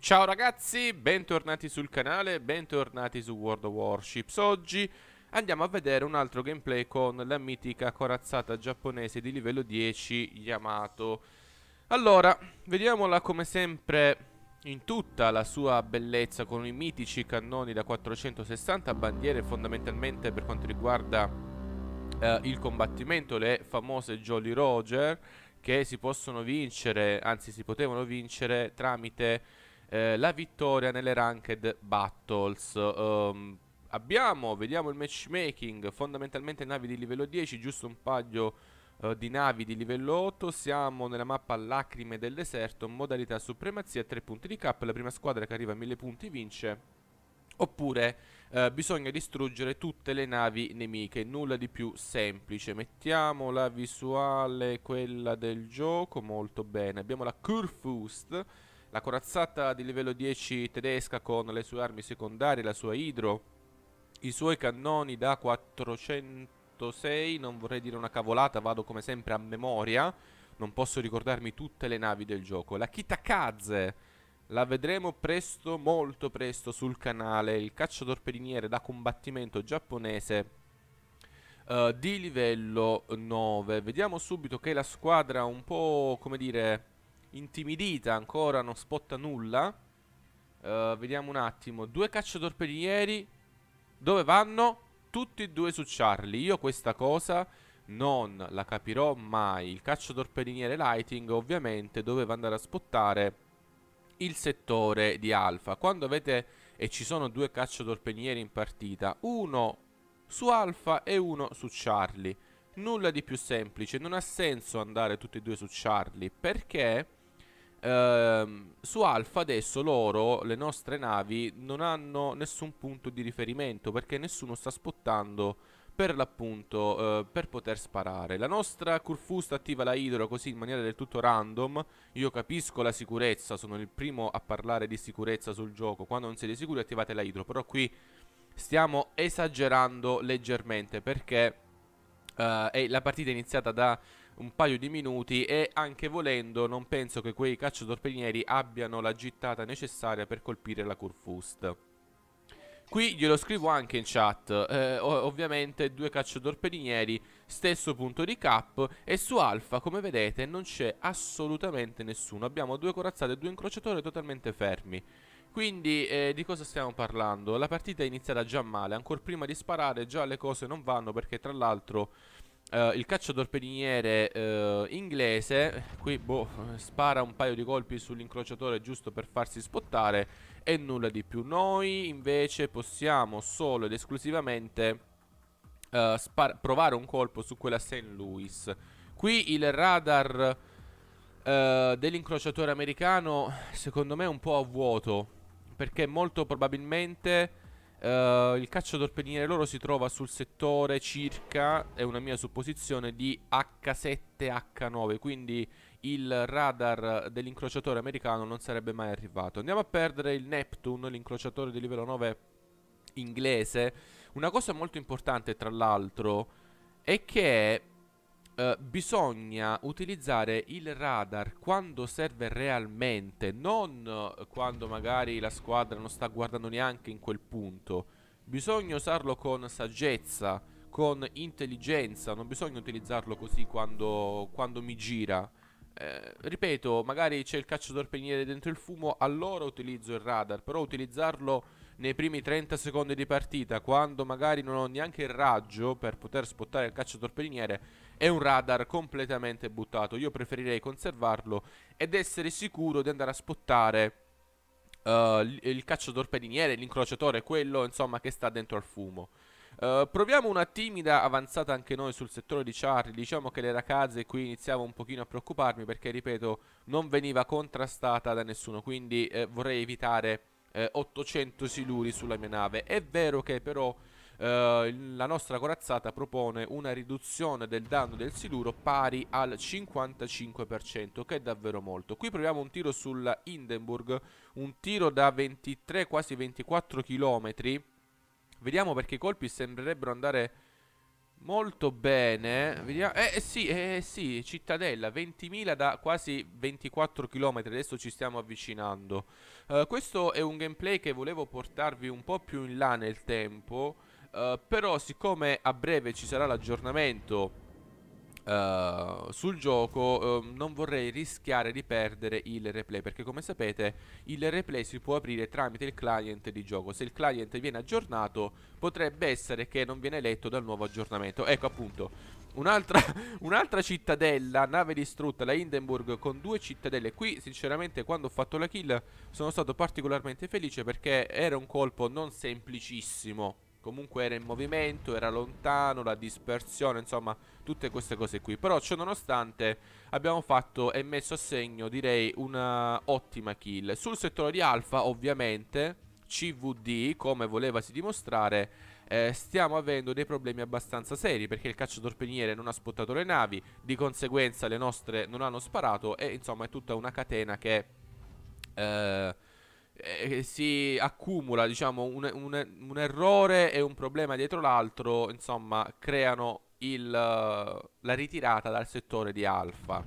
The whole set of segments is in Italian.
Ciao ragazzi, bentornati sul canale, bentornati su World of Warships. Oggi andiamo a vedere un altro gameplay con la mitica corazzata giapponese di livello 10 Yamato. Allora, vediamola come sempre in tutta la sua bellezza con i mitici cannoni da 460 bandiere fondamentalmente per quanto riguarda eh, il combattimento, le famose Jolly Roger che si possono vincere, anzi si potevano vincere tramite eh, la vittoria nelle Ranked Battles. Um, abbiamo, vediamo il matchmaking, fondamentalmente navi di livello 10, giusto un paio uh, di navi di livello 8. Siamo nella mappa Lacrime del Deserto, modalità Supremazia, 3 punti di cap. La prima squadra che arriva a 1000 punti vince. Oppure eh, bisogna distruggere tutte le navi nemiche, nulla di più semplice. Mettiamo la visuale, quella del gioco, molto bene. Abbiamo la Kurfust, la corazzata di livello 10 tedesca con le sue armi secondarie, la sua idro, i suoi cannoni da 406, non vorrei dire una cavolata, vado come sempre a memoria, non posso ricordarmi tutte le navi del gioco, la Kitakaze, la vedremo presto, molto presto sul canale, il cacciatorpediniere da combattimento giapponese Uh, di livello 9. Vediamo subito che la squadra un po', come dire, intimidita ancora, non spotta nulla. Uh, vediamo un attimo. Due cacciatorpedinieri. Dove vanno? Tutti e due su Charlie. Io questa cosa non la capirò mai. Il cacciatorpediniere Lighting ovviamente doveva andare a spottare il settore di Alfa. Quando avete e ci sono due cacciatorpedinieri in partita, uno su Alfa e uno su Charlie. Nulla di più semplice, non ha senso andare tutti e due su Charlie perché Ehm, su Alfa adesso loro, le nostre navi, non hanno nessun punto di riferimento perché nessuno sta spottando per l'appunto eh, per poter sparare. La nostra Curfusta attiva la idro così in maniera del tutto random. Io capisco la sicurezza, sono il primo a parlare di sicurezza sul gioco. Quando non siete sicuri attivate la idro, però qui stiamo esagerando leggermente perché eh, la partita è iniziata da un paio di minuti e anche volendo non penso che quei cacciatorpedinieri abbiano la gittata necessaria per colpire la Kurfust. Qui glielo scrivo anche in chat, eh, ovviamente due cacciatorpedinieri, stesso punto di cap e su Alfa come vedete non c'è assolutamente nessuno, abbiamo due corazzate e due incrociatori totalmente fermi. Quindi eh, di cosa stiamo parlando? La partita è iniziata già male, ancora prima di sparare già le cose non vanno perché tra l'altro Uh, il cacciatorpediniere uh, eh, inglese qui boh, spara un paio di colpi sull'incrociatore giusto per farsi spottare e nulla di più. Noi invece possiamo solo ed esclusivamente uh, provare un colpo su quella St. Louis. Qui il radar dell'incrociatore americano secondo me è un po' a vuoto perché molto probabilmente Uh, il caccio loro si trova sul settore circa, è una mia supposizione, di H7-H9, quindi il radar dell'incrociatore americano non sarebbe mai arrivato. Andiamo a perdere il Neptune, l'incrociatore di livello 9 inglese. Una cosa molto importante, tra l'altro, è che eh, bisogna utilizzare il radar quando serve realmente, non eh, quando magari la squadra non sta guardando neanche in quel punto. Bisogna usarlo con saggezza, con intelligenza, non bisogna utilizzarlo così quando, quando mi gira. Eh, ripeto, magari c'è il cacciatore dentro il fumo, allora utilizzo il radar, però utilizzarlo nei primi 30 secondi di partita, quando magari non ho neanche il raggio per poter spottare il cacciatorpediniere, è un radar completamente buttato. Io preferirei conservarlo ed essere sicuro di andare a spottare uh, il cacciatorpediniere, l'incrociatore, quello insomma che sta dentro al fumo. Uh, proviamo una timida avanzata anche noi sul settore di Charlie, diciamo che le ragazze qui iniziavo un pochino a preoccuparmi perché ripeto non veniva contrastata da nessuno, quindi eh, vorrei evitare eh, 800 siluri sulla mia nave. È vero che però eh, la nostra corazzata propone una riduzione del danno del siluro pari al 55%, che è davvero molto. Qui proviamo un tiro sulla Hindenburg, un tiro da 23, quasi 24 km. Vediamo perché i colpi sembrerebbero andare Molto bene. Vediamo. Eh, eh sì, eh, eh sì, cittadella, 20.000 da quasi 24 km, adesso ci stiamo avvicinando. Uh, questo è un gameplay che volevo portarvi un po' più in là nel tempo, uh, però siccome a breve ci sarà l'aggiornamento eh, sul gioco uh, non vorrei rischiare di perdere il replay perché come sapete il replay si può aprire tramite il client di gioco se il client viene aggiornato potrebbe essere che non viene letto dal nuovo aggiornamento ecco appunto Un'altra, un'altra cittadella, nave distrutta, la Hindenburg con due cittadelle Qui sinceramente quando ho fatto la kill sono stato particolarmente felice perché era un colpo non semplicissimo comunque era in movimento, era lontano, la dispersione, insomma, tutte queste cose qui. Però ciò nonostante abbiamo fatto e messo a segno, direi, una ottima kill. Sul settore di alfa, ovviamente, CVD, come volevasi dimostrare, eh, stiamo avendo dei problemi abbastanza seri perché il cacciatorpiniere non ha spottato le navi, di conseguenza le nostre non hanno sparato e insomma è tutta una catena che... Eh, eh, eh, si accumula diciamo, un, un, un, errore e un problema dietro l'altro, insomma, creano il, eh, la ritirata dal settore di alfa.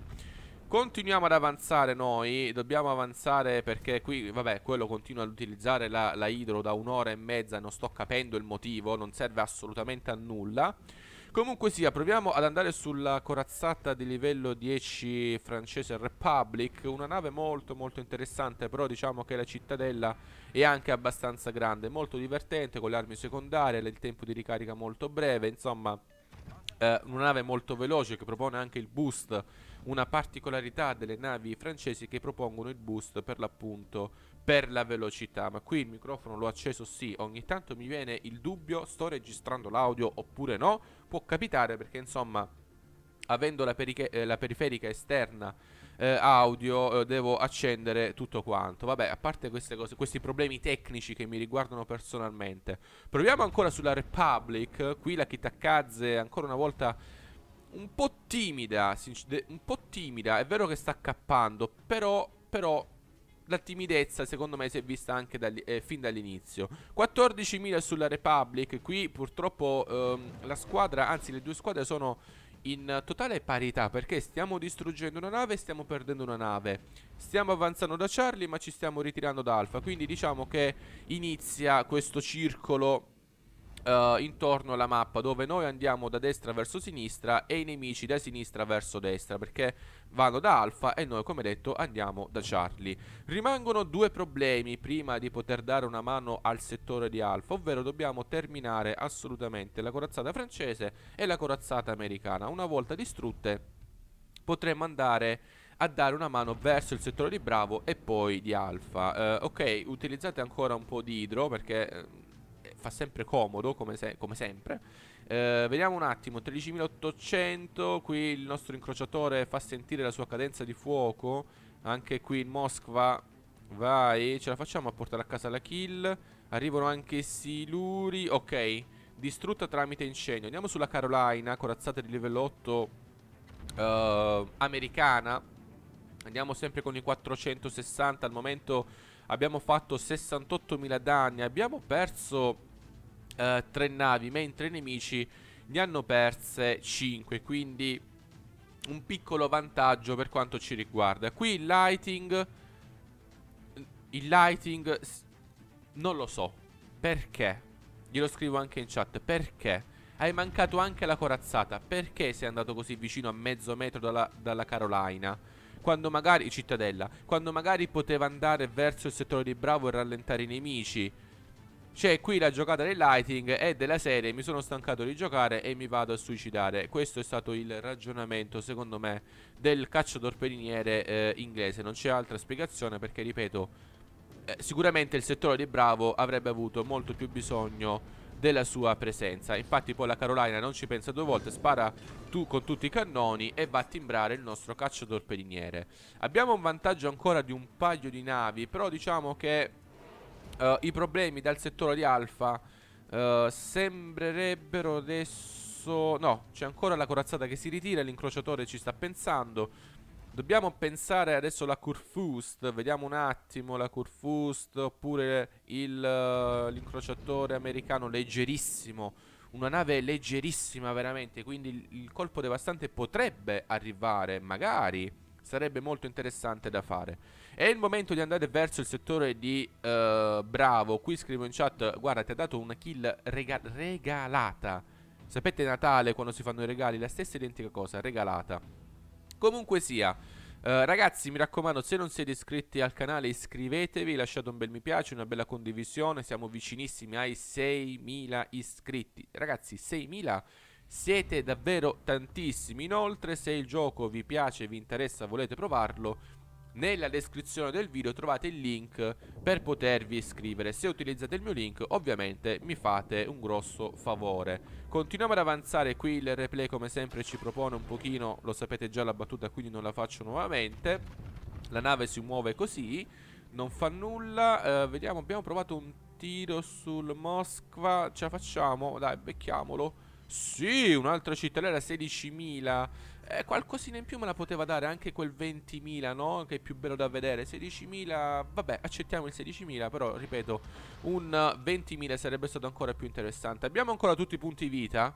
Continuiamo ad avanzare noi, dobbiamo avanzare perché qui, vabbè, quello continua ad utilizzare la, la idro da un'ora e mezza, non sto capendo il motivo, non serve assolutamente a nulla. Comunque sia, proviamo ad andare sulla corazzata di livello 10 francese Republic, una nave molto molto interessante, però diciamo che la cittadella è anche abbastanza grande, molto divertente con le armi secondarie, il tempo di ricarica molto breve, insomma eh, una nave molto veloce che propone anche il boost, una particolarità delle navi francesi che propongono il boost per l'appunto per la velocità ma qui il microfono l'ho acceso sì ogni tanto mi viene il dubbio sto registrando l'audio oppure no può capitare perché insomma avendo la, eh, la periferica esterna eh, audio eh, devo accendere tutto quanto vabbè a parte queste cose questi problemi tecnici che mi riguardano personalmente proviamo ancora sulla Republic qui la Kitakaze ancora una volta un po' timida un po' timida è vero che sta accappando però però la timidezza secondo me si è vista anche dagli, eh, fin dall'inizio 14.000 sulla Republic qui purtroppo ehm, la squadra anzi le due squadre sono in totale parità perché stiamo distruggendo una nave e stiamo perdendo una nave stiamo avanzando da Charlie ma ci stiamo ritirando da Alpha quindi diciamo che inizia questo circolo uh, intorno alla mappa dove noi andiamo da destra verso sinistra e i nemici da sinistra verso destra perché vanno da Alfa e noi come detto andiamo da Charlie. Rimangono due problemi prima di poter dare una mano al settore di Alfa, ovvero dobbiamo terminare assolutamente la corazzata francese e la corazzata americana. Una volta distrutte potremmo andare a dare una mano verso il settore di Bravo e poi di Alfa. Uh, ok, utilizzate ancora un po' di idro perché eh, fa sempre comodo, come, se come sempre. Eh, vediamo un attimo, 13.800, qui il nostro incrociatore fa sentire la sua cadenza di fuoco, anche qui in Moskva, vai, ce la facciamo a portare a casa la kill. Arrivano anche i siluri, ok, distrutta tramite incendio. Andiamo sulla Carolina, corazzata di livello 8 eh, americana. Andiamo sempre con i 460, al momento abbiamo fatto 68.000 danni, abbiamo perso eh, tre navi, mentre i nemici ne hanno perse 5, quindi un piccolo vantaggio per quanto ci riguarda. Qui il lighting, il lighting, non lo so, perché? Glielo scrivo anche in chat, perché? Hai mancato anche la corazzata, perché sei andato così vicino a mezzo metro dalla, dalla Carolina? Quando magari, cittadella, quando magari poteva andare verso il settore di Bravo e rallentare i nemici c'è qui la giocata del lighting e della serie mi sono stancato di giocare e mi vado a suicidare. Questo è stato il ragionamento secondo me del cacciatorpediniere eh, inglese. Non c'è altra spiegazione perché ripeto eh, sicuramente il settore di Bravo avrebbe avuto molto più bisogno della sua presenza. Infatti poi la Carolina non ci pensa due volte, spara tu con tutti i cannoni e va a timbrare il nostro cacciatorpediniere. Abbiamo un vantaggio ancora di un paio di navi, però diciamo che uh, i problemi dal settore di Alfa uh, sembrerebbero adesso... No, c'è ancora la corazzata che si ritira, l'incrociatore ci sta pensando. Dobbiamo pensare adesso alla Kurfust, vediamo un attimo la Kurfust oppure eh, l'incrociatore uh, americano leggerissimo, una nave leggerissima veramente, quindi il, il colpo devastante potrebbe arrivare, magari, sarebbe molto interessante da fare. È il momento di andare verso il settore di uh, Bravo. Qui scrivo in chat, guarda, ti ha dato una kill rega regalata. Sapete Natale quando si fanno i regali? La stessa identica cosa, regalata. Comunque sia... Uh, ragazzi mi raccomando se non siete iscritti al canale iscrivetevi, lasciate un bel mi piace, una bella condivisione, siamo vicinissimi ai 6.000 iscritti. Ragazzi 6.000 siete davvero tantissimi, inoltre se il gioco vi piace, vi interessa, volete provarlo nella descrizione del video trovate il link per potervi iscrivere. Se utilizzate il mio link ovviamente mi fate un grosso favore. Continuiamo ad avanzare, qui il replay come sempre ci propone un pochino, lo sapete già la battuta quindi non la faccio nuovamente. La nave si muove così, non fa nulla, eh, vediamo abbiamo provato un tiro sul Moskva, ce la facciamo, dai becchiamolo. Sì, un'altra cittadella 16.000. Eh, qualcosina in più me la poteva dare anche quel 20.000, no? Che è più bello da vedere. 16.000, vabbè, accettiamo il 16.000, però ripeto, un 20.000 sarebbe stato ancora più interessante. Abbiamo ancora tutti i punti vita.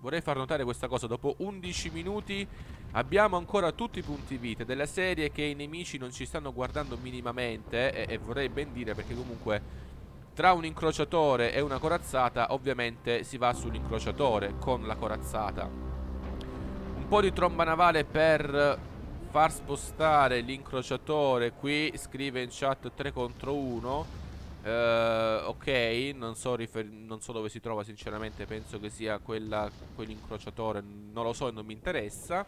Vorrei far notare questa cosa, dopo 11 minuti abbiamo ancora tutti i punti vita della serie che i nemici non ci stanno guardando minimamente e, eh, e vorrei ben dire perché comunque tra un incrociatore e una corazzata ovviamente si va sull'incrociatore con la corazzata. Un po' di tromba navale per far spostare l'incrociatore qui, scrive in chat 3 contro 1. Uh, eh, ok, non so, non so, dove si trova sinceramente, penso che sia quell'incrociatore, quell non lo so e non mi interessa.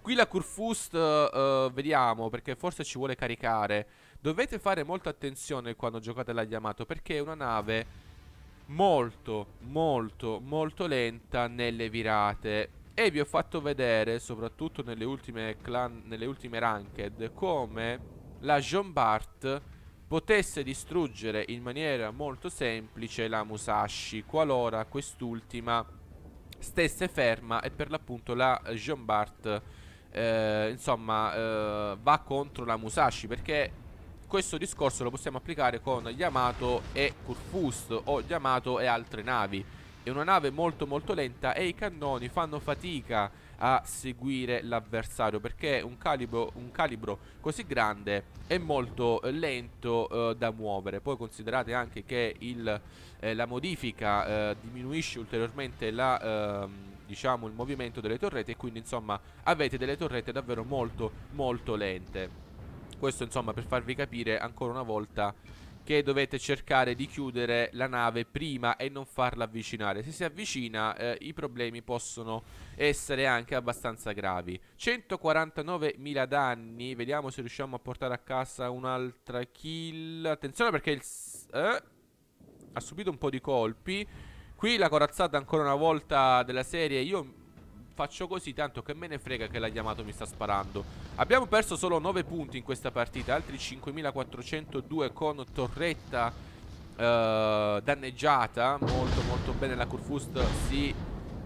Qui la Kurfust uh, eh, vediamo perché forse ci vuole caricare. Dovete fare molta attenzione quando giocate la Yamato perché è una nave molto, molto, molto lenta nelle virate. E vi ho fatto vedere, soprattutto nelle ultime, clan, nelle ultime ranked, come la Jean Bart potesse distruggere in maniera molto semplice la Musashi, qualora quest'ultima stesse ferma e per l'appunto la Jean Bart, eh, insomma, eh, va contro la Musashi, perché questo discorso lo possiamo applicare con Yamato e Kurfust o Yamato e altre navi. È una nave molto molto lenta e i cannoni fanno fatica a seguire l'avversario perché un calibro, un calibro, così grande è molto eh, lento eh, da muovere. Poi considerate anche che il, eh, la modifica eh, diminuisce ulteriormente la, ehm, diciamo, il movimento delle torrette e quindi insomma avete delle torrette davvero molto molto lente. Questo insomma per farvi capire ancora una volta che dovete cercare di chiudere la nave prima e non farla avvicinare. Se si avvicina eh, i problemi possono essere anche abbastanza gravi. 149.000 danni, vediamo se riusciamo a portare a casa un'altra kill. Attenzione perché il... Eh, ha subito un po' di colpi. Qui la corazzata ancora una volta della serie, io faccio così tanto che me ne frega che la chiamato mi sta sparando. Abbiamo perso solo 9 punti in questa partita, altri 5402 con torretta eh, danneggiata, molto molto bene la Kurfust si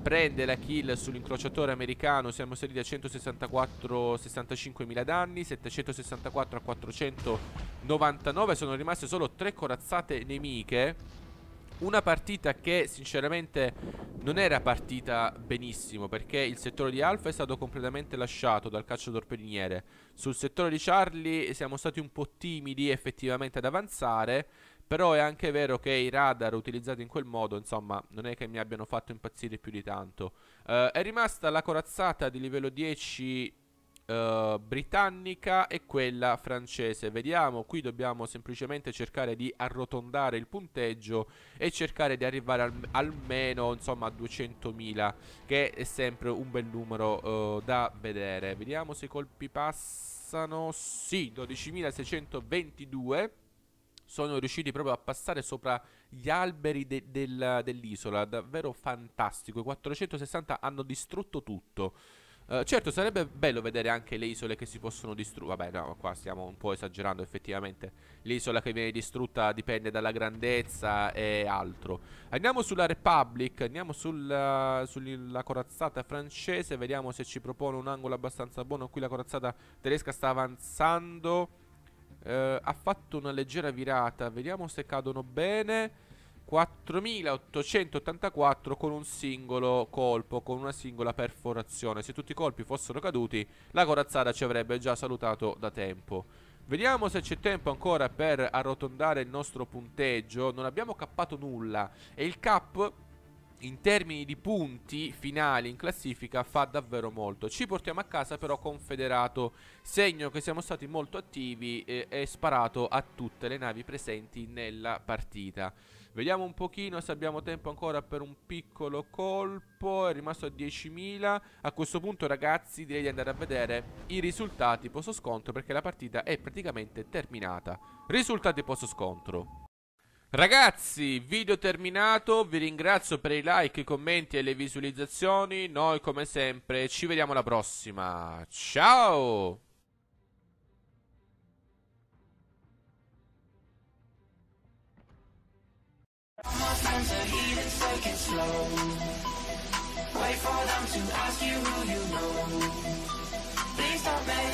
prende la kill sull'incrociatore americano, siamo saliti a 164 65.000 danni, 764 a 499, sono rimaste solo 3 corazzate nemiche. Una partita che sinceramente non era partita benissimo perché il settore di Alfa è stato completamente lasciato dal calcio torpediniere. Sul settore di Charlie siamo stati un po' timidi effettivamente ad avanzare, però è anche vero che i radar utilizzati in quel modo, insomma, non è che mi abbiano fatto impazzire più di tanto. Eh, è rimasta la corazzata di livello 10 eh, britannica e quella francese. Vediamo, qui dobbiamo semplicemente cercare di arrotondare il punteggio e cercare di arrivare al, almeno insomma, a 200.000, che è sempre un bel numero uh, da vedere. Vediamo se i colpi passano. Sì, 12.622 sono riusciti proprio a passare sopra gli alberi de del dell'isola, davvero fantastico. I 460 hanno distrutto tutto. Eh, certo, sarebbe bello vedere anche le isole che si possono distruggere. Vabbè, no, qua stiamo un po' esagerando effettivamente. L'isola che viene distrutta dipende dalla grandezza e altro. Andiamo sulla Republic, andiamo sulla, eh, sulla corazzata francese, vediamo se ci propone un angolo abbastanza buono. Qui la corazzata tedesca sta avanzando. Uh, ha fatto una leggera virata, vediamo se cadono bene. 4884 con un singolo colpo, con una singola perforazione. Se tutti i colpi fossero caduti, la corazzata ci avrebbe già salutato da tempo. Vediamo se c'è tempo ancora per arrotondare il nostro punteggio. Non abbiamo cappato nulla e il cap in termini di punti finali in classifica fa davvero molto. Ci portiamo a casa però Confederato, segno che siamo stati molto attivi e, eh, e sparato a tutte le navi presenti nella partita. Vediamo un pochino se abbiamo tempo ancora per un piccolo colpo. È rimasto a 10.000. A questo punto, ragazzi, direi di andare a vedere i risultati post scontro perché la partita è praticamente terminata. Risultati post scontro. Ragazzi, video terminato, vi ringrazio per i like, i commenti e le visualizzazioni, noi come sempre ci vediamo alla prossima, ciao! Wait for them to ask you who you know. Please don't make